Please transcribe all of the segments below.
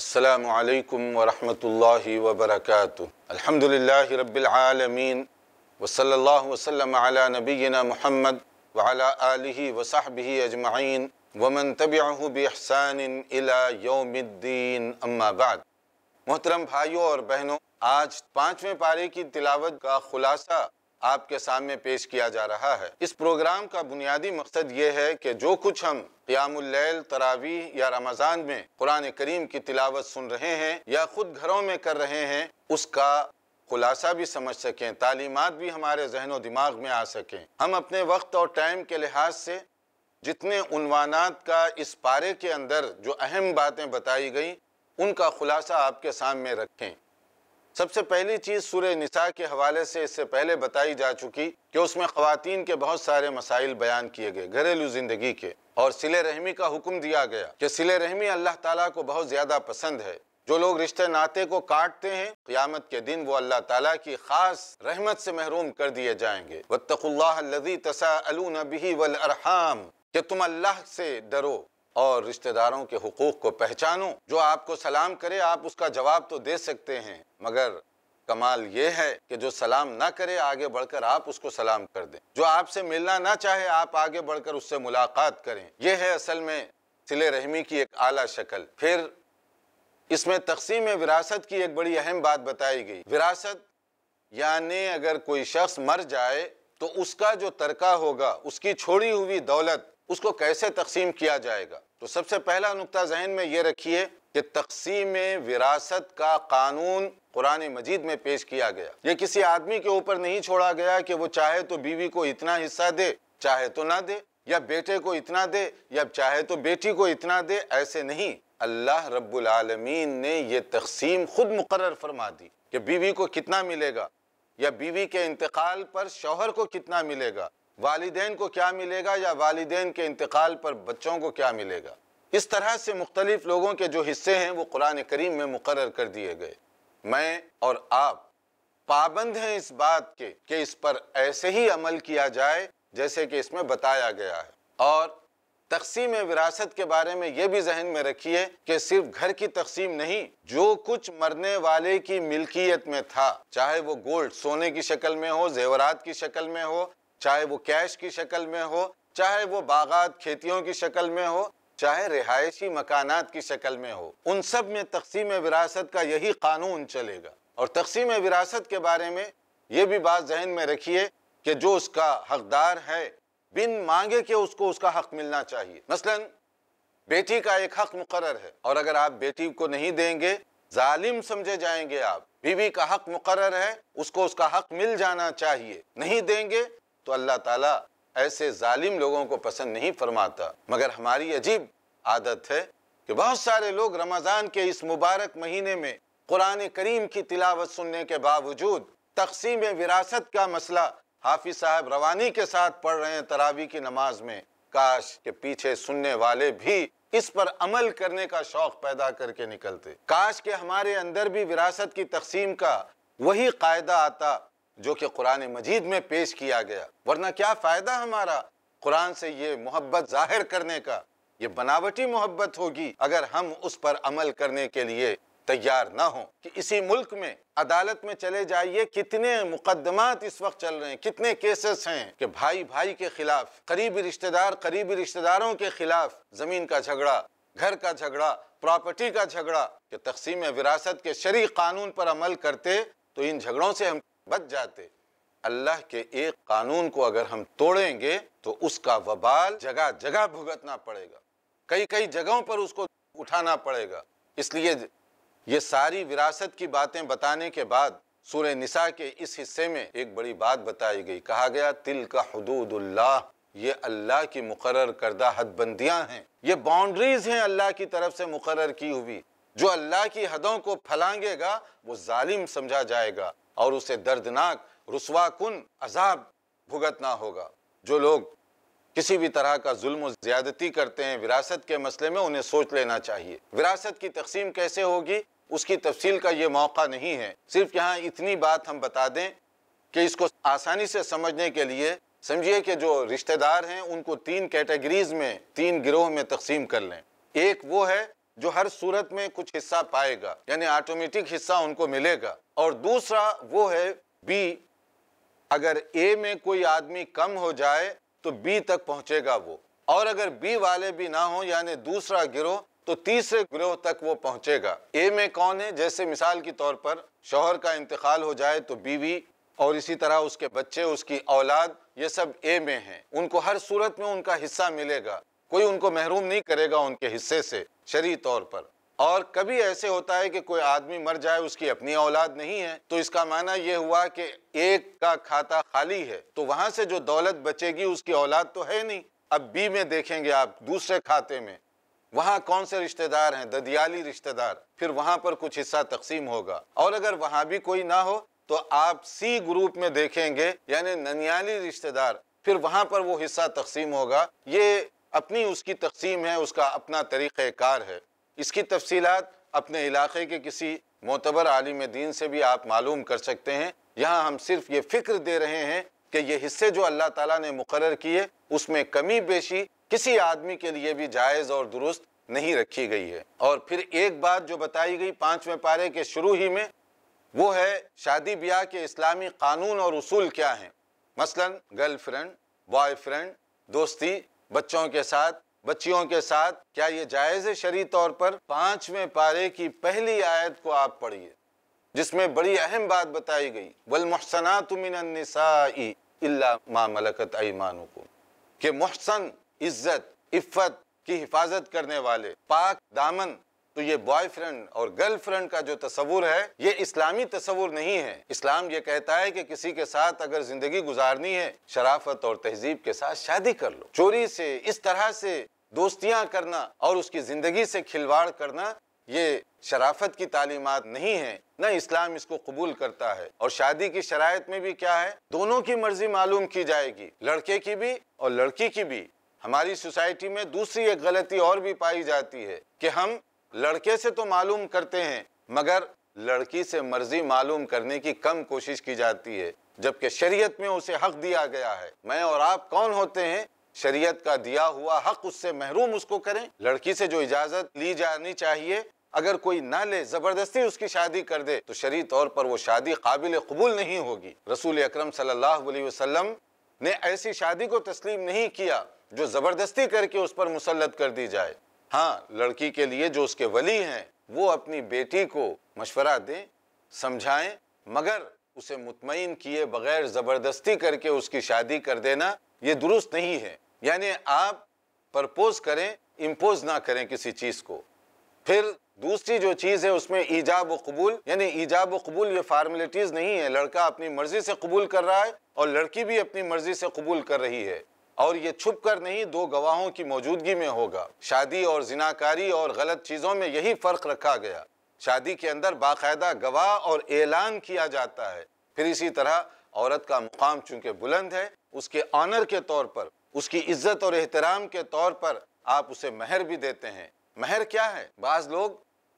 السلام علیکم ورحمۃ اللہ وبرکاتہ الحمد رب العالمین وصل اللہ وسلم علی نبینا محمد ولا آلہ وصحبہ اجمعین ومن تبعہ بحسین الى یوم الدین اما بعد محترم بھائیوں اور بہنوں آج پانچویں پارے کی تلاوت کا خلاصہ آپ کے سامنے پیش کیا جا رہا ہے اس پروگرام کا بنیادی مقصد یہ ہے کہ جو کچھ ہم قیام اللیل تراویح یا رمضان میں قرآن کریم کی تلاوت سن رہے ہیں یا خود گھروں میں کر رہے ہیں اس کا خلاصہ بھی سمجھ سکیں تعلیمات بھی ہمارے ذہن و دماغ میں آ سکیں ہم اپنے وقت اور ٹائم کے لحاظ سے جتنے عنوانات کا اس پارے کے اندر جو اہم باتیں بتائی گئیں ان کا خلاصہ آپ کے سامنے رکھیں سب سے پہلی چیز سورہ نساء کے حوالے سے اس سے پہلے بتائی جا چکی کہ اس میں خواتین کے بہت سارے مسائل بیان کیے گئے گھریلو زندگی کے اور سل رحمی کا حکم دیا گیا کہ سل رحمی اللہ تعالیٰ کو بہت زیادہ پسند ہے جو لوگ رشتہ ناطے کو کاٹتے ہیں قیامت کے دن وہ اللہ تعالیٰ کی خاص رحمت سے محروم کر دیے جائیں گے اللَّهَ الَّذِي تَسَاءَلُونَ بِهِ وَالْأَرْحَامِ کہ تم اللہ سے ڈرو اور رشتہ داروں کے حقوق کو پہچانوں جو آپ کو سلام کرے آپ اس کا جواب تو دے سکتے ہیں مگر کمال یہ ہے کہ جو سلام نہ کرے آگے بڑھ کر آپ اس کو سلام کر دیں جو آپ سے ملنا نہ چاہے آپ آگے بڑھ کر اس سے ملاقات کریں یہ ہے اصل میں سل رحمی کی ایک اعلیٰ شکل پھر اس میں تقسیم وراثت کی ایک بڑی اہم بات بتائی گئی وراثت یعنی اگر کوئی شخص مر جائے تو اس کا جو ترکہ ہوگا اس کی چھوڑی ہوئی دولت اس کو کیسے تقسیم کیا جائے گا تو سب سے پہلا نکتہ ذہن میں یہ رکھیے کہ تقسیم وراثت کا قانون قرآن مجید میں پیش کیا گیا یہ کسی آدمی کے اوپر نہیں چھوڑا گیا کہ وہ چاہے تو بیوی کو اتنا حصہ دے چاہے تو نہ دے یا بیٹے کو اتنا دے یا چاہے تو بیٹی کو اتنا دے ایسے نہیں اللہ رب العالمین نے یہ تقسیم خود مقرر فرما دی کہ بیوی کو کتنا ملے گا یا بیوی کے انتقال پر شوہر کو کتنا ملے گا والدین کو کیا ملے گا یا والدین کے انتقال پر بچوں کو کیا ملے گا اس طرح سے مختلف لوگوں کے جو حصے ہیں وہ قرآن کریم میں مقرر کر دیے گئے میں اور آپ پابند ہیں اس بات کے کہ اس پر ایسے ہی عمل کیا جائے جیسے کہ اس میں بتایا گیا ہے اور تقسیم وراثت کے بارے میں یہ بھی ذہن میں رکھیے کہ صرف گھر کی تقسیم نہیں جو کچھ مرنے والے کی ملکیت میں تھا چاہے وہ گولڈ سونے کی شکل میں ہو زیورات کی شکل میں ہو چاہے وہ کیش کی شکل میں ہو چاہے وہ باغات کھیتیوں کی شکل میں ہو چاہے رہائشی مکانات کی شکل میں ہو ان سب میں تقسیم وراثت کا یہی قانون چلے گا اور تقسیم وراثت کے بارے میں یہ بھی بات ذہن میں رکھیے کہ جو اس کا حقدار ہے بن مانگے کہ اس کو اس کا حق ملنا چاہیے مثلا بیٹی کا ایک حق مقرر ہے اور اگر آپ بیٹی کو نہیں دیں گے ظالم سمجھے جائیں گے آپ بیوی کا حق مقرر ہے اس کو اس کا حق مل جانا چاہیے نہیں دیں گے تو اللہ تعالیٰ ایسے ظالم لوگوں کو پسند نہیں فرماتا مگر ہماری عجیب عادت ہے کہ بہت سارے لوگ رمضان کے اس مبارک مہینے میں قرآن کریم کی تلاوت سننے کے باوجود تقسیم وراثت کا مسئلہ حافظ صاحب روانی کے ساتھ پڑھ رہے ہیں تراوی کی نماز میں کاش کے پیچھے سننے والے بھی اس پر عمل کرنے کا شوق پیدا کر کے نکلتے کاش کے ہمارے اندر بھی وراثت کی تقسیم کا وہی قاعدہ آتا جو کہ قرآن مجید میں پیش کیا گیا ورنہ کیا فائدہ ہمارا قرآن سے یہ محبت ظاہر کرنے کا یہ بناوٹی محبت ہوگی اگر ہم اس پر عمل کرنے کے لیے تیار نہ ہوں کہ اسی ملک میں میں عدالت چلے جائیے کتنے مقدمات اس وقت چل رہے ہیں کتنے کیسز ہیں کہ بھائی بھائی کے خلاف قریبی رشتہ دار قریبی رشتہ داروں کے خلاف زمین کا جھگڑا گھر کا جھگڑا پراپرٹی کا جھگڑا کہ تقسیم وراثت کے شریع قانون پر عمل کرتے تو ان جھگڑوں سے ہم بچ جاتے اللہ کے ایک قانون کو اگر ہم توڑیں گے تو اس کا وبال جگہ جگہ بھگتنا پڑے گا کئی کئی جگہوں پر اس کو اٹھانا پڑے گا اس اس لیے یہ ساری وراثت کی باتیں بتانے کے کے بعد سورہ نساء حصے میں ایک بڑی بات بتائی گئی کہا گیا تل کا حدود اللہ یہ اللہ کی مقرر کردہ حد بندیاں ہیں یہ باؤنڈریز ہیں اللہ کی طرف سے مقرر کی ہوئی جو اللہ کی حدوں کو پھلانگے گا وہ ظالم سمجھا جائے گا اور اسے دردناک رسوا کن عذاب بھگتنا ہوگا جو لوگ کسی بھی طرح کا ظلم و زیادتی کرتے ہیں وراثت کے مسئلے میں انہیں سوچ لینا چاہیے وراثت کی تقسیم کیسے ہوگی اس کی تفصیل کا یہ موقع نہیں ہے صرف یہاں اتنی بات ہم بتا دیں کہ اس کو آسانی سے سمجھنے کے لیے سمجھیے کہ جو رشتہ دار ہیں ان کو تین کیٹیگریز میں تین گروہ میں تقسیم کر لیں ایک وہ ہے جو ہر صورت میں کچھ حصہ پائے گا یعنی آٹومیٹک حصہ ان کو ملے گا اور دوسرا وہ ہے بی اگر اے میں کوئی آدمی کم ہو جائے تو بی تک پہنچے گا وہ اور اگر بی والے بھی نہ ہوں یعنی دوسرا گروہ تو تیسرے گروہ تک وہ پہنچے گا اے میں کون ہے جیسے مثال کی طور پر شوہر کا انتقال ہو جائے تو بیوی اور اسی طرح اس کے بچے اس کی اولاد یہ سب اے میں ہیں ان کو ہر صورت میں ان کا حصہ ملے گا کوئی ان کو محروم نہیں کرے گا ان کے حصے سے شرعی طور پر اور کبھی ایسے ہوتا ہے کہ کوئی آدمی مر جائے اس کی اپنی اولاد نہیں ہے تو اس کا معنی یہ ہوا کہ ایک کا کھاتا خالی ہے تو وہاں سے جو دولت بچے گی اس کی اولاد تو ہے نہیں اب بی میں دیکھیں گے آپ دوسرے کھاتے میں وہاں کون سے رشتہ دار ہیں ددیالی رشتہ دار پھر وہاں پر کچھ حصہ تقسیم ہوگا اور اگر وہاں بھی کوئی نہ ہو تو آپ سی گروپ میں دیکھیں گے یعنی ننیالی رشتہ دار پھر وہاں پر وہ حصہ تقسیم ہوگا یہ اپنی اس کی تقسیم ہے اس کا اپنا طریقہ کار ہے اس کی تفصیلات اپنے علاقے کے کسی معتبر عالم دین سے بھی آپ معلوم کر سکتے ہیں یہاں ہم صرف یہ فکر دے رہے ہیں کہ یہ حصے جو اللہ تعالیٰ نے مقرر کیے اس میں کمی بیشی کسی آدمی کے لیے بھی جائز اور درست نہیں رکھی گئی ہے اور پھر ایک بات جو بتائی گئی پانچویں پارے کے شروع ہی میں وہ ہے شادی بیاہ کے اسلامی قانون اور اصول کیا ہیں مثلا گرل فرینڈ بوائے فرینڈ دوستی بچوں کے ساتھ بچیوں کے ساتھ کیا یہ جائز شرعی طور پر پانچویں پارے کی پہلی آیت کو آپ پڑھیے جس میں بڑی اہم بات بتائی گئی کہ محسن عزت عفت کی حفاظت کرنے والے پاک دامن تو یہ بوائے فرینڈ اور گرل فرینڈ کا جو تصور ہے یہ اسلامی تصور نہیں ہے اسلام یہ کہتا ہے کہ کسی کے ساتھ اگر زندگی گزارنی ہے شرافت اور تہذیب کے ساتھ شادی کر لو چوری سے اس طرح سے دوستیاں کرنا اور اس کی زندگی سے کھلواڑ کرنا یہ شرافت کی تعلیمات نہیں ہیں نہ اسلام اس کو قبول کرتا ہے اور شادی کی شرائط میں بھی کیا ہے دونوں کی مرضی معلوم کی جائے گی لڑکے کی بھی اور لڑکی کی بھی ہماری سوسائٹی میں دوسری ایک غلطی اور بھی پائی جاتی ہے کہ ہم لڑکے سے تو معلوم کرتے ہیں مگر لڑکی سے مرضی معلوم کرنے کی کم کوشش کی جاتی ہے جبکہ شریعت میں اسے حق دیا گیا ہے میں اور آپ کون ہوتے ہیں شریعت کا دیا ہوا حق اس سے محروم اس کو کریں لڑکی سے جو اجازت لی جانی چاہیے اگر کوئی نہ لے زبردستی اس کی شادی کر دے تو شرعی طور پر وہ شادی قابل قبول نہیں ہوگی رسول اکرم صلی اللہ علیہ وسلم نے ایسی شادی کو تسلیم نہیں کیا جو زبردستی کر کے اس پر مسلط کر دی جائے ہاں لڑکی کے لیے جو اس کے ولی ہیں وہ اپنی بیٹی کو مشورہ دیں سمجھائیں مگر اسے مطمئن کیے بغیر زبردستی کر کے اس کی شادی کر دینا یہ درست نہیں ہے یعنی آپ پرپوز کریں امپوز نہ کریں کسی چیز کو پھر دوسری جو چیز ہے اس میں ایجاب و قبول یعنی ایجاب و قبول یہ فارمیلٹیز نہیں ہے لڑکا اپنی مرضی سے قبول کر رہا ہے اور لڑکی بھی اپنی مرضی سے قبول کر رہی ہے اور یہ چھپ کر نہیں دو گواہوں کی موجودگی میں ہوگا شادی اور زناکاری اور غلط چیزوں میں یہی فرق رکھا گیا شادی کے اندر باقاعدہ گواہ اور اعلان کیا جاتا ہے پھر اسی طرح عورت کا مقام چونکہ بلند ہے اس کے آنر کے طور پر اس کی عزت اور احترام کے طور پر آپ اسے مہر بھی دیتے ہیں مہر کیا ہے بعض لوگ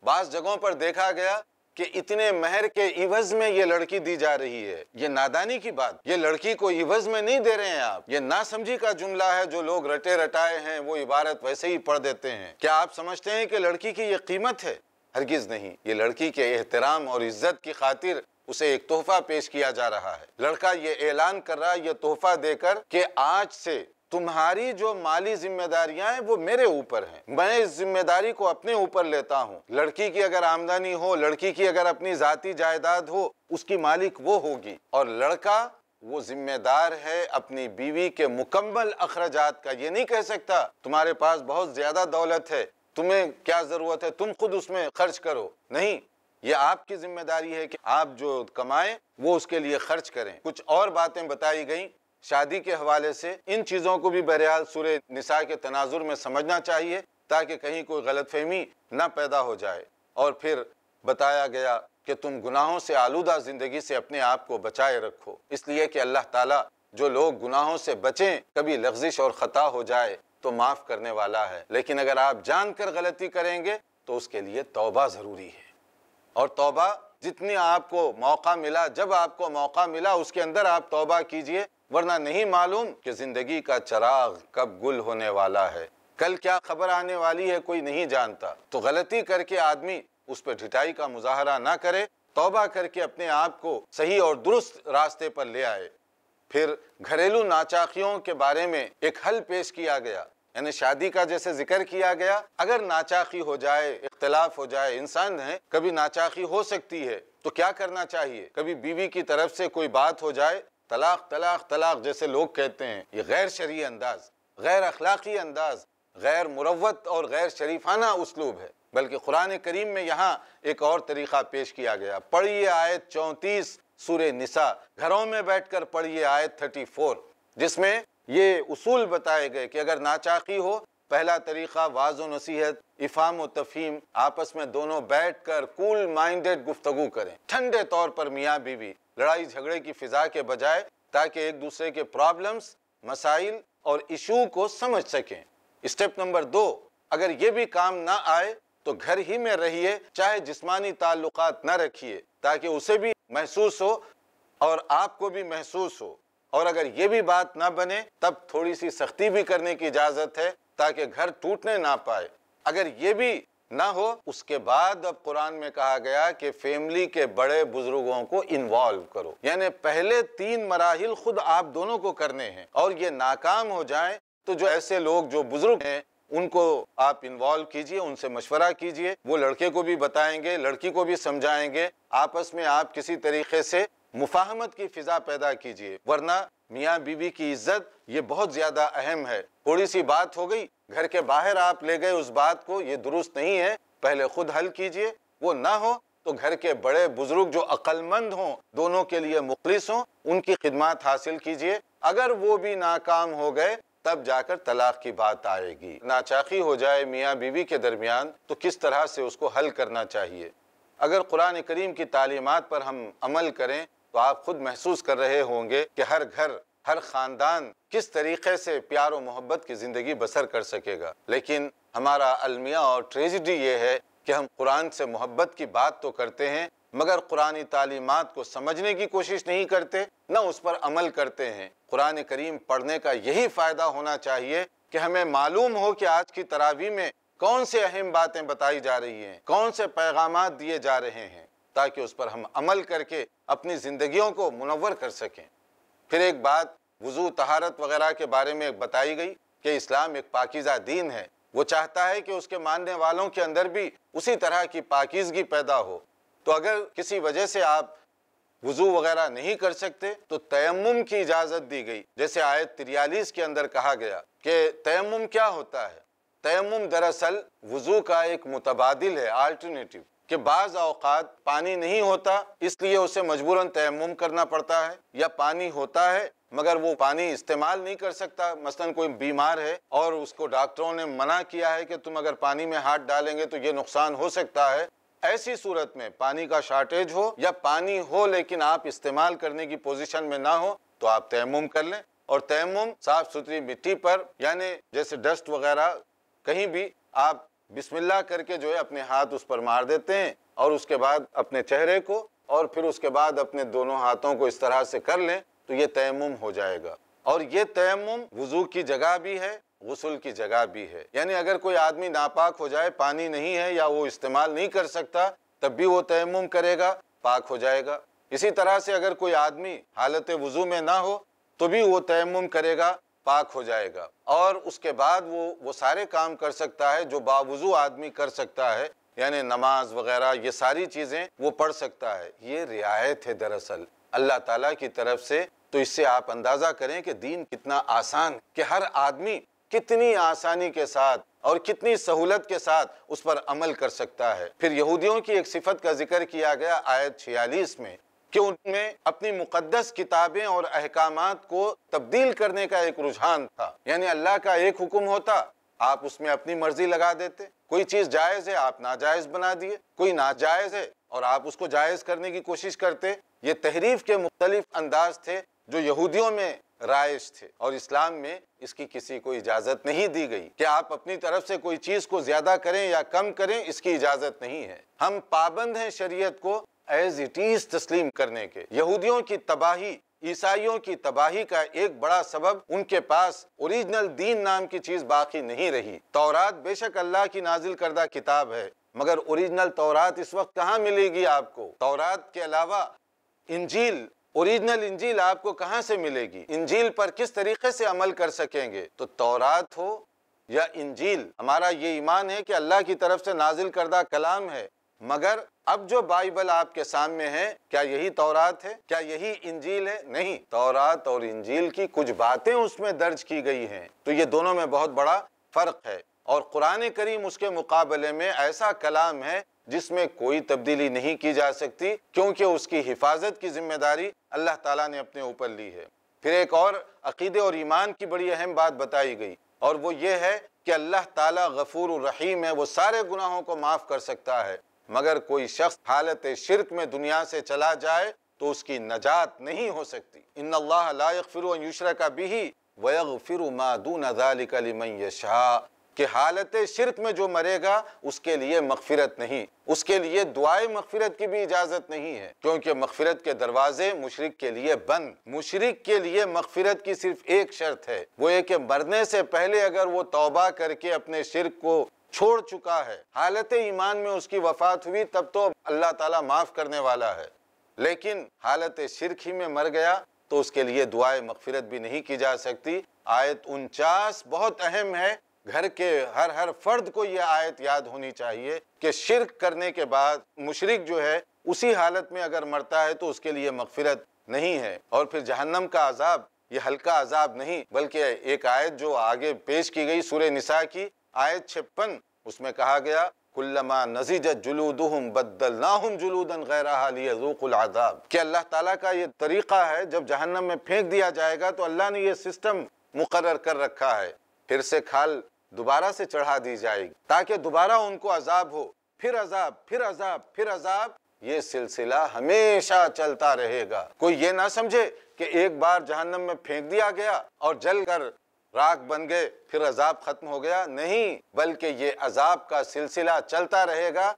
بعض جگہوں پر دیکھا گیا کہ اتنے مہر کے عوض میں یہ لڑکی دی جا رہی ہے یہ نادانی کی بات یہ لڑکی کو عوض میں نہیں دے رہے ہیں آپ یہ کا جملہ ہے جو لوگ رٹے رٹائے ہیں وہ عبارت ویسے ہی پڑھ دیتے ہیں کیا آپ سمجھتے ہیں کہ لڑکی کی یہ قیمت ہے ہرگز نہیں یہ لڑکی کے احترام اور عزت کی خاطر اسے ایک تحفہ پیش کیا جا رہا ہے لڑکا یہ اعلان کر رہا ہے یہ تحفہ دے کر کہ آج سے تمہاری جو مالی ذمہ داریاں ہیں وہ میرے اوپر ہیں میں اس ذمہ داری کو اپنے اوپر لیتا ہوں لڑکی کی اگر آمدنی ہو لڑکی کی اگر اپنی ذاتی جائیداد ہو اس کی مالک وہ ہوگی اور لڑکا وہ ذمہ دار ہے اپنی بیوی کے مکمل اخراجات کا یہ نہیں کہہ سکتا تمہارے پاس بہت زیادہ دولت ہے تمہیں کیا ضرورت ہے تم خود اس میں خرچ کرو نہیں یہ آپ کی ذمہ داری ہے کہ آپ جو کمائیں وہ اس کے لیے خرچ کریں کچھ اور باتیں بتائی گئیں شادی کے حوالے سے ان چیزوں کو بھی بریال سورہ نساء کے تناظر میں سمجھنا چاہیے تاکہ کہیں کوئی غلط فہمی نہ پیدا ہو جائے اور پھر بتایا گیا کہ تم گناہوں سے آلودہ زندگی سے اپنے آپ کو بچائے رکھو اس لیے کہ اللہ تعالیٰ جو لوگ گناہوں سے بچیں کبھی لغزش اور خطا ہو جائے تو معاف کرنے والا ہے لیکن اگر آپ جان کر غلطی کریں گے تو اس کے لیے توبہ ضروری ہے اور توبہ جتنی آپ کو موقع ملا جب آپ کو موقع ملا اس کے اندر آپ توبہ کیجئے ورنہ نہیں معلوم کہ زندگی کا چراغ کب گل ہونے والا ہے کل کیا خبر آنے والی ہے کوئی نہیں جانتا تو غلطی کر کے آدمی اس ڈھٹائی کا مظاہرہ نہ کرے توبہ کر کے اپنے آپ کو صحیح اور درست راستے پر لے آئے پھر گھریلو ناچاخیوں کے بارے میں ایک حل پیش کیا گیا یعنی شادی کا جیسے ذکر کیا گیا اگر ناچاخی ہو جائے اختلاف ہو جائے انسان ہیں کبھی ناچاخی ہو سکتی ہے تو کیا کرنا چاہیے کبھی بیوی کی طرف سے کوئی بات ہو جائے طلاق طلاق طلاق جیسے لوگ کہتے ہیں یہ غیر شریع انداز غیر اخلاقی انداز غیر مروت اور غیر شریفانہ اسلوب ہے بلکہ قرآن کریم میں یہاں ایک اور طریقہ پیش کیا گیا پڑھیے آیت چونتیس سور نسا گھروں میں بیٹھ کر پڑھیے آیت تھرٹی فور جس میں یہ اصول بتائے گئے کہ اگر ناچاقی ہو پہلا طریقہ واض و نصیحت افام و تفہیم آپس میں دونوں بیٹھ کر کول مائنڈڈ گفتگو کریں ٹھنڈے طور پر میاں بیوی لڑائی جھگڑے کی فضا کے بجائے تاکہ ایک دوسرے کے پرابلمز مسائل اور ایشو کو سمجھ سکیں اسٹیپ نمبر دو اگر یہ بھی کام نہ آئے تو گھر ہی میں رہیے چاہے جسمانی تعلقات نہ رکھیے تاکہ اسے بھی محسوس ہو اور آپ کو بھی محسوس ہو اور اگر یہ بھی بات نہ بنے تب تھوڑی سی سختی بھی کرنے کی اجازت ہے تاکہ گھر ٹوٹنے نہ پائے اگر یہ بھی نہ ہو اس کے بعد اب قرآن میں کہا گیا کہ فیملی کے بڑے بزرگوں کو انوالو کرو یعنی پہلے تین مراحل خود آپ دونوں کو کرنے ہیں اور یہ ناکام ہو جائیں تو جو ایسے لوگ جو بزرگ ہیں ان کو آپ انوالو کیجئے ان سے مشورہ کیجئے وہ لڑکے کو بھی بتائیں گے لڑکی کو بھی سمجھائیں گے آپس میں آپ کسی طریقے سے مفاہمت کی فضا پیدا کیجئے ورنہ میاں بیوی کی عزت یہ بہت زیادہ اہم ہے تھوڑی سی بات ہو گئی گھر کے باہر آپ لے گئے اس بات کو یہ درست نہیں ہے پہلے خود حل کیجئے وہ نہ ہو تو گھر کے بڑے بزرگ جو اقل مند ہوں دونوں کے لیے مخلص ہوں ان کی خدمات حاصل کیجئے اگر وہ بھی ناکام ہو گئے تب جا کر طلاق کی بات آئے گی ناچاخی ہو جائے میاں بی بی کے درمیان تو کس طرح سے اس کو حل کرنا چاہیے اگر قرآن کریم کی تعلیمات پر ہم عمل کریں تو آپ خود محسوس کر رہے ہوں گے کہ ہر گھر ہر خاندان کس طریقے سے پیار و محبت کی زندگی بسر کر سکے گا لیکن ہمارا المیہ اور ٹریجڈی یہ ہے کہ ہم قرآن سے محبت کی بات تو کرتے ہیں مگر قرآن تعلیمات کو سمجھنے کی کوشش نہیں کرتے نہ اس پر عمل کرتے ہیں قرآن کریم پڑھنے کا یہی فائدہ ہونا چاہیے کہ ہمیں معلوم ہو کہ آج کی تراویح میں کون سے اہم باتیں بتائی جا رہی ہیں کون سے پیغامات دیے جا رہے ہیں تاکہ اس پر ہم عمل کر کے اپنی زندگیوں کو منور کر سکیں پھر ایک بات وضو طہارت وغیرہ کے بارے میں بتائی گئی کہ اسلام ایک پاکیزہ دین ہے وہ چاہتا ہے کہ اس کے ماننے والوں کے اندر بھی اسی طرح کی پاکیزگی پیدا ہو تو اگر کسی وجہ سے آپ وضو وغیرہ نہیں کر سکتے تو تیمم کی اجازت دی گئی جیسے آیت تریالیس کے اندر کہا گیا کہ تیمم کیا ہوتا ہے تیمم دراصل وضو کا ایک متبادل ہے آلٹرنیٹیو کہ بعض اوقات پانی نہیں ہوتا اس لیے اسے مجبوراً تیمم کرنا پڑتا ہے یا پانی ہوتا ہے مگر وہ پانی استعمال نہیں کر سکتا مثلاً کوئی بیمار ہے اور اس کو ڈاکٹروں نے منع کیا ہے کہ تم اگر پانی میں ہاتھ ڈالیں گے تو یہ نقصان ہو سکتا ہے ایسی صورت میں پانی کا شارٹیج ہو یا پانی ہو لیکن آپ استعمال کرنے کی پوزیشن میں نہ ہو تو آپ تیمم کر لیں اور تیمم صاف ستھری مٹی پر یعنی جیسے ڈسٹ وغیرہ کہیں بھی آپ بسم اللہ کر کے جو ہے اپنے ہاتھ اس پر مار دیتے ہیں اور اس کے بعد اپنے چہرے کو اور پھر اس کے بعد اپنے دونوں ہاتھوں کو اس طرح سے کر لیں تو یہ تیمم ہو جائے گا اور یہ تیمم وضو کی جگہ بھی ہے غسل کی جگہ بھی ہے یعنی اگر کوئی آدمی ناپاک ہو جائے پانی نہیں ہے یا وہ استعمال نہیں کر سکتا تب بھی وہ تیمم کرے گا پاک ہو جائے گا اسی طرح سے اگر کوئی آدمی حالت وضو میں نہ ہو تو بھی وہ تیمم کرے گا پاک ہو جائے گا اور اس کے بعد وہ سارے کام کر سکتا ہے جو باوضو آدمی کر سکتا ہے یعنی نماز وغیرہ یہ ساری چیزیں وہ پڑھ سکتا ہے یہ رعایت ہے دراصل اللہ تعالیٰ کی طرف سے تو اس سے آپ اندازہ کریں کہ دین کتنا آسان کہ ہر آدمی کتنی آسانی کے ساتھ اور کتنی سہولت کے ساتھ اس پر عمل کر سکتا ہے پھر یہودیوں کی ایک صفت کا ذکر کیا گیا آیت چھیالیس میں کہ ان میں اپنی مقدس کتابیں اور احکامات کو تبدیل کرنے کا ایک رجحان تھا یعنی اللہ کا ایک حکم ہوتا آپ اس میں اپنی مرضی لگا دیتے کوئی چیز جائز ہے آپ ناجائز بنا دیے کوئی ناجائز ہے اور آپ اس کو جائز کرنے کی کوشش کرتے یہ تحریف کے مختلف انداز تھے جو یہودیوں میں رائش تھے اور اسلام میں اس کی کسی کو اجازت نہیں دی گئی کہ آپ اپنی طرف سے کوئی چیز کو زیادہ کریں یا کم کریں اس کی اجازت نہیں ہے ہم پابند ہیں شریعت کو ایز اٹ تسلیم کرنے کے یہودیوں کی تباہی عیسائیوں کی تباہی کا ایک بڑا سبب ان کے پاس اوریجنل دین نام کی چیز باقی نہیں رہی تورات بے شک اللہ کی نازل کردہ کتاب ہے مگر اوریجنل تورات اس وقت کہاں ملے گی آپ کو تورات کے علاوہ انجیل اوریجنل انجیل آپ کو کہاں سے ملے گی انجیل پر کس طریقے سے عمل کر سکیں گے تو تورات ہو یا انجیل ہمارا یہ ایمان ہے کہ اللہ کی طرف سے نازل کردہ کلام ہے مگر اب جو بائبل آپ کے سامنے ہے کیا یہی تورات ہے کیا یہی انجیل ہے نہیں تورات اور انجیل کی کچھ باتیں اس میں درج کی گئی ہیں تو یہ دونوں میں بہت بڑا فرق ہے اور قرآن کریم اس کے مقابلے میں ایسا کلام ہے جس میں کوئی تبدیلی نہیں کی جا سکتی کیونکہ اس کی حفاظت کی ذمہ داری اللہ تعالیٰ نے اپنے اوپر لی ہے پھر ایک اور عقیدے اور ایمان کی بڑی اہم بات بتائی گئی اور وہ یہ ہے کہ اللہ تعالیٰ غفور الرحیم ہے وہ سارے گناہوں کو معاف کر سکتا ہے مگر کوئی شخص حالت شرک میں دنیا سے چلا جائے تو اس کی نجات نہیں ہو سکتی ان ان اللہ لا یغفر یشرک ویغفر ما دون لمن کہ حالت شرک میں جو مرے گا اس کے لیے مغفرت نہیں اس کے لیے دعائے مغفرت کی بھی اجازت نہیں ہے کیونکہ مغفرت کے دروازے مشرق کے لیے بند مشرق کے لیے مغفرت کی صرف ایک شرط ہے وہ یہ کہ مرنے سے پہلے اگر وہ توبہ کر کے اپنے شرک کو چھوڑ چکا ہے حالت ایمان میں اس کی وفات ہوئی تب تو اللہ تعالیٰ معاف کرنے والا ہے لیکن حالت شرک ہی میں مر گیا تو اس کے لیے دعائے مغفرت بھی نہیں کی جا سکتی آیت انچاس بہت اہم ہے گھر کے ہر ہر فرد کو یہ آیت یاد ہونی چاہیے کہ شرک کرنے کے بعد مشرک جو ہے اسی حالت میں اگر مرتا ہے تو اس کے لیے مغفرت نہیں ہے اور پھر جہنم کا عذاب یہ ہلکا عذاب نہیں بلکہ ایک آیت جو آگے پیش کی گئی سورہ نساء کی آیت چھپن اس میں کہا گیا کلما نزیجت جلودہم بدلناہم جلودن غیرہا لیذوق العذاب کہ اللہ تعالیٰ کا یہ طریقہ ہے جب جہنم میں پھینک دیا جائے گا تو اللہ نے یہ سسٹم مقرر کر رکھا ہے پھر سے کھال دوبارہ سے چڑھا دی جائے گی تاکہ دوبارہ ان کو عذاب ہو پھر عذاب پھر عذاب پھر عذاب یہ سلسلہ ہمیشہ چلتا رہے گا کوئی یہ نہ سمجھے کہ ایک بار جہنم میں پھینک دیا گیا اور جل کر بن گئے پھر عذاب ختم ہو گیا نہیں بلکہ یہ عذاب کا سلسلہ چلتا رہے گا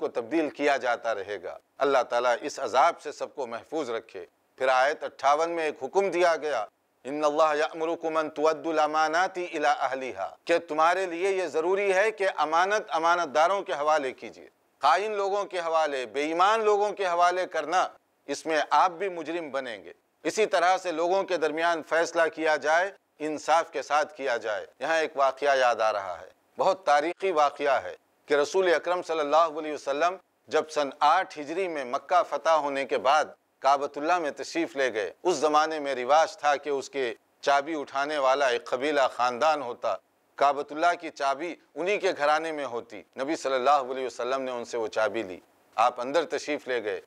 کو تبدیل کیا جاتا رہے گا اللہ تعالیٰ اس عذاب سے سب کو محفوظ رکھے پھر آیت اٹھاون میں ایک حکم دیا گیا کہ تمہارے لیے یہ ضروری ہے کہ امانت امانت داروں کے حوالے کیجیے قائن لوگوں کے حوالے بے ایمان لوگوں کے حوالے کرنا اس میں آپ بھی مجرم بنیں گے اسی طرح سے لوگوں کے درمیان فیصلہ کیا جائے انصاف کے ساتھ کیا جائے یہاں ایک واقعہ یاد آ رہا ہے بہت تاریخی واقعہ ہے کہ رسول اکرم صلی اللہ علیہ وسلم جب سن آٹھ ہجری میں مکہ فتح ہونے کے بعد کعبت اللہ میں تشریف لے گئے اس زمانے میں رواج تھا کہ اس کے چابی اٹھانے والا ایک قبیلہ خاندان ہوتا کعبت اللہ کی چابی انہی کے گھرانے میں ہوتی نبی صلی اللہ علیہ وسلم نے ان سے وہ چابی لی آپ اندر تشریف لے گئے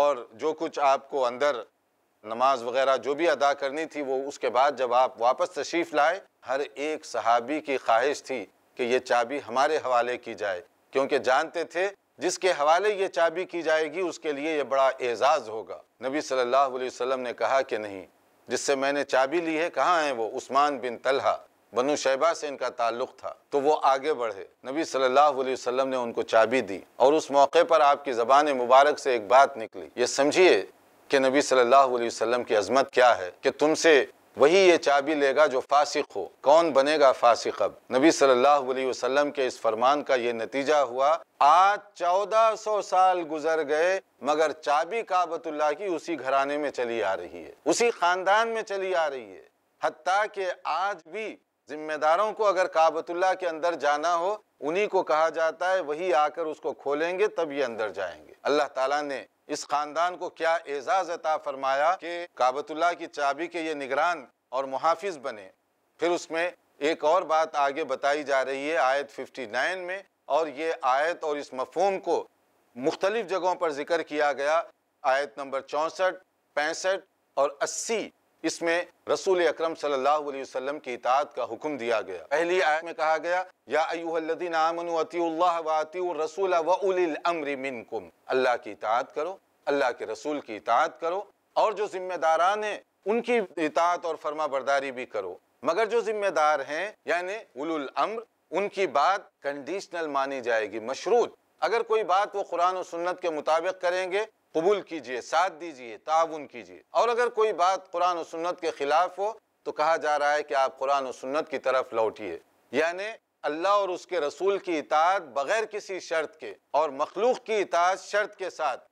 اور جو کچھ آپ کو اندر نماز وغیرہ جو بھی ادا کرنی تھی وہ اس کے بعد جب آپ واپس تشریف لائے ہر ایک صحابی کی خواہش تھی کہ یہ چابی ہمارے حوالے کی جائے کیونکہ جانتے تھے جس کے حوالے یہ چابی کی جائے گی اس کے لیے یہ بڑا اعزاز ہوگا نبی صلی اللہ علیہ وسلم نے کہا کہ نہیں جس سے میں نے چابی لی ہے کہاں ہیں وہ عثمان بن طلحہ بنو شیبہ سے ان کا تعلق تھا تو وہ آگے بڑھے نبی صلی اللہ علیہ وسلم نے ان کو چابی دی اور اس موقع پر آپ کی زبان مبارک سے ایک بات نکلی یہ سمجھیے کہ نبی صلی اللہ علیہ وسلم کی عظمت کیا ہے کہ تم سے وہی یہ چابی لے گا جو فاسق ہو کون بنے گا فاسق اب نبی صلی اللہ علیہ وسلم کے اس فرمان کا یہ نتیجہ ہوا آج چودہ سو سال گزر گئے مگر چابی کابت اللہ کی اسی گھرانے میں چلی آ رہی ہے اسی خاندان میں چلی آ رہی ہے حتیٰ کہ آج بھی ذمہ داروں کو اگر کابت اللہ کے اندر جانا ہو انہی کو کہا جاتا ہے وہی آ کر اس کو کھولیں گے تب یہ اندر جائیں گے اللہ تعالیٰ نے اس خاندان کو کیا اعزاز عطا فرمایا کہ کابۃ اللہ کی چابی کے یہ نگران اور محافظ بنے پھر اس میں ایک اور بات آگے بتائی جا رہی ہے آیت 59 میں اور یہ آیت اور اس مفہوم کو مختلف جگہوں پر ذکر کیا گیا آیت نمبر چونسٹھ پینسٹھ اور اسی اس میں رسول اکرم صلی اللہ علیہ وسلم کی اطاعت کا حکم دیا گیا پہلی آیت میں کہا گیا یا ایوہ الذین آمنوا اتیو اللہ و اتیو الرسول و اولی الامر منکم اللہ کی اطاعت کرو اللہ کے رسول کی اطاعت کرو اور جو ذمہ داران ہیں ان کی اطاعت اور فرما برداری بھی کرو مگر جو ذمہ دار ہیں یعنی اولو الامر ان کی بات کنڈیشنل مانی جائے گی مشروط اگر کوئی بات وہ قرآن و سنت کے مطابق کریں گے قبول کیجئے ساتھ دیجئے تعاون کیجئے اور اگر کوئی بات قرآن و سنت کے خلاف ہو تو کہا جا رہا ہے کہ آپ قرآن و سنت کی طرف لوٹیے یعنی اللہ اور اس کے رسول کی اطاعت بغیر کسی شرط کے اور مخلوق کی اطاعت شرط کے ساتھ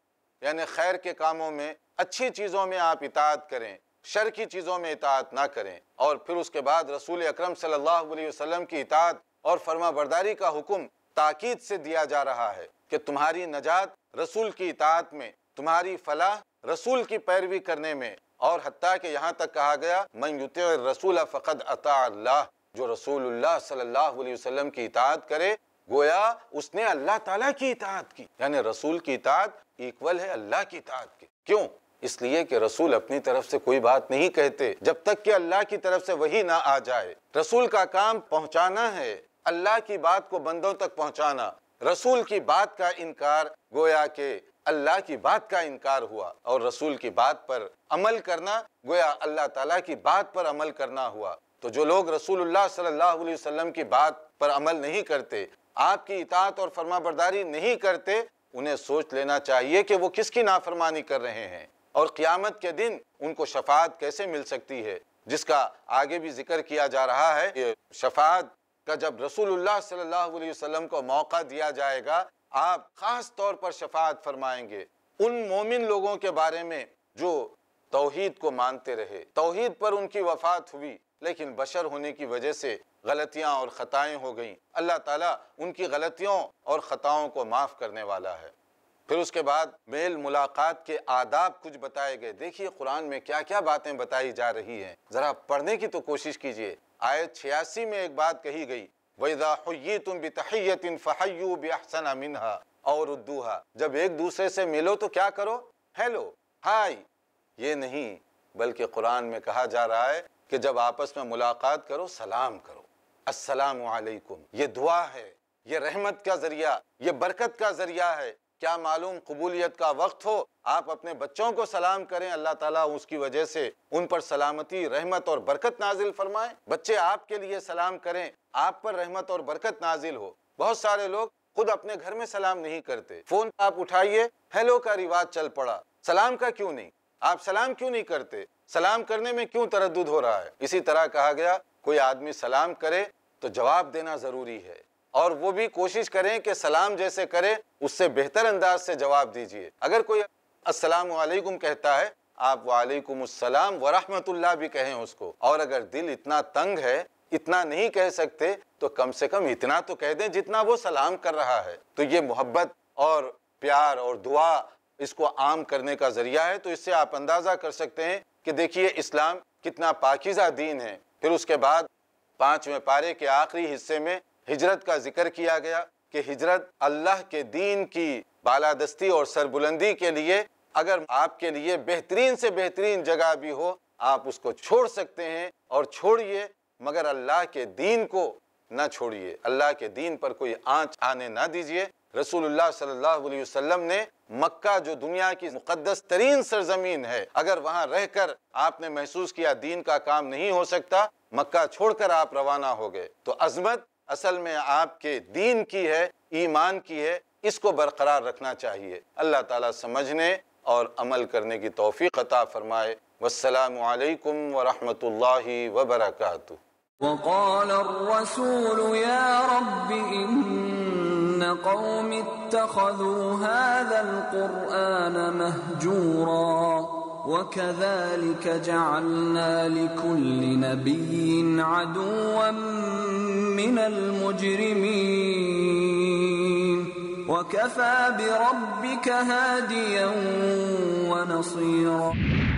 یعنی خیر کے کاموں میں اچھی چیزوں میں آپ اطاعت کریں شر کی چیزوں میں اطاعت نہ کریں اور پھر اس کے بعد رسول اکرم صلی اللہ علیہ وسلم کی اطاعت اور فرما برداری کا حکم تاکید سے دیا جا رہا ہے کہ تمہاری نجات رسول کی اطاعت میں تمہاری فلاح رسول کی پیروی کرنے میں اور حتیٰ کہ یہاں تک کہا گیا من الرسول فقد اطاع اللہ جو رسول اللہ صلی اللہ علیہ وسلم کی اطاعت کرے گویا اس نے اللہ تعالیٰ کی اطاعت کی یعنی رسول کی اطاعت ایکول ہے اللہ کی اطاعت کی کیوں اس لیے کہ رسول اپنی طرف سے کوئی بات نہیں کہتے جب تک کہ اللہ کی طرف سے وہی نہ آ جائے رسول کا کام پہنچانا ہے اللہ کی بات کو بندوں تک پہنچانا رسول کی بات کا انکار گویا کہ اللہ کی بات کا انکار ہوا اور رسول کی بات پر عمل کرنا گویا اللہ تعالیٰ کی بات پر عمل کرنا ہوا تو جو لوگ رسول اللہ صلی اللہ علیہ وسلم کی بات پر عمل نہیں کرتے آپ کی اطاعت اور فرما برداری نہیں کرتے انہیں سوچ لینا چاہیے کہ وہ کس کی نافرمانی کر رہے ہیں اور قیامت کے دن ان کو شفاعت کیسے مل سکتی ہے جس کا آگے بھی ذکر کیا جا رہا ہے شفاعت کا جب رسول اللہ صلی اللہ علیہ وسلم کو موقع دیا جائے گا آپ خاص طور پر شفاعت فرمائیں گے ان مومن لوگوں کے بارے میں جو توحید کو مانتے رہے توحید پر ان کی وفات ہوئی لیکن بشر ہونے کی وجہ سے غلطیاں اور خطائیں ہو گئیں اللہ تعالیٰ ان کی غلطیوں اور خطاؤں کو معاف کرنے والا ہے پھر اس کے بعد میل ملاقات کے آداب کچھ بتائے گئے دیکھیے قرآن میں کیا کیا باتیں بتائی جا رہی ہیں ذرا پڑھنے کی تو کوشش کیجیے آیت چھیاسی میں ایک بات کہی گئی وَإِذَا حُيِّتُمْ بِتَحِيَّةٍ فَحَيُّوا بِأَحْسَنَ مِنْهَا اور اردو جب ایک دوسرے سے ملو تو کیا کرو ہیلو ہائی یہ نہیں بلکہ قرآن میں کہا جا رہا ہے کہ جب آپس میں ملاقات کرو سلام کرو السلام علیکم یہ دعا ہے یہ رحمت کا ذریعہ یہ برکت کا ذریعہ ہے کیا معلوم قبولیت کا وقت ہو آپ اپنے بچوں کو سلام کریں اللہ تعالیٰ اس کی وجہ سے ان پر سلامتی رحمت اور برکت نازل فرمائیں بچے آپ کے لیے سلام کریں آپ پر رحمت اور برکت نازل ہو بہت سارے لوگ خود اپنے گھر میں سلام نہیں کرتے فون آپ اٹھائیے ہیلو کا رواج چل پڑا سلام کا کیوں نہیں آپ سلام کیوں نہیں کرتے سلام کرنے میں کیوں تردد ہو رہا ہے اسی طرح کہا گیا کوئی آدمی سلام کرے تو جواب دینا ضروری ہے اور وہ بھی کوشش کریں کہ سلام جیسے کرے اس سے بہتر انداز سے جواب دیجئے اگر کوئی السلام علیکم کہتا ہے آپ وعلیکم السلام ورحمۃ اللہ بھی کہیں اس کو اور اگر دل اتنا تنگ ہے اتنا نہیں کہہ سکتے تو کم سے کم اتنا تو کہہ دیں جتنا وہ سلام کر رہا ہے تو یہ محبت اور پیار اور دعا اس کو عام کرنے کا ذریعہ ہے تو اس سے آپ اندازہ کر سکتے ہیں کہ دیکھیے اسلام کتنا پاکیزہ دین ہے پھر اس کے بعد پانچویں پارے کے آخری حصے میں ہجرت کا ذکر کیا گیا کہ ہجرت اللہ کے دین کی بالادستی اور سربلندی کے لیے اگر آپ کے لیے بہترین سے بہترین جگہ بھی ہو آپ اس کو چھوڑ سکتے ہیں اور چھوڑیے مگر اللہ کے دین کو نہ چھوڑیے اللہ کے دین پر کوئی آنچ آنے نہ دیجیے رسول اللہ صلی اللہ علیہ وسلم نے مکہ جو دنیا کی مقدس ترین سرزمین ہے اگر وہاں رہ کر آپ نے محسوس کیا دین کا کام نہیں ہو سکتا مکہ چھوڑ کر آپ روانہ ہو گئے تو عظمت اصل میں آپ کے دین کی ہے ایمان کی ہے اس کو برقرار رکھنا چاہیے اللہ تعالیٰ سمجھنے اور عمل کرنے کی توفیق عطا فرمائے والسلام علیکم ورحمۃ اللہ وبرکاتہ وقال الرسول رب قوم اتخذوا هذا القرآن وكذلك جعلنا لكل نبي عدوا من المجرمين وكفى بربك هاديا ونصيرا